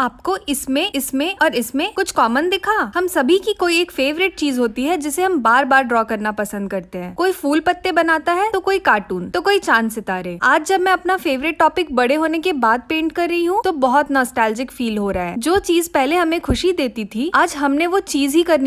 आपको इसमें इसमें और इसमें कुछ कॉमन दिखा हम सभी की कोई एक फेवरेट चीज होती है जिसे हम बार बार ड्रॉ करना पसंद करते हैं कोई फूल पत्ते बनाता है तो कोई कार्टून तो कोई चांद सितारे आज जब मैं अपना फेवरेट टॉपिक बड़े होने के बाद पेंट कर रही हूँ तो बहुत नॉस्टैल्जिक फील हो रहा है जो चीज पहले हमें खुशी देती थी आज हमने वो चीज ही करनी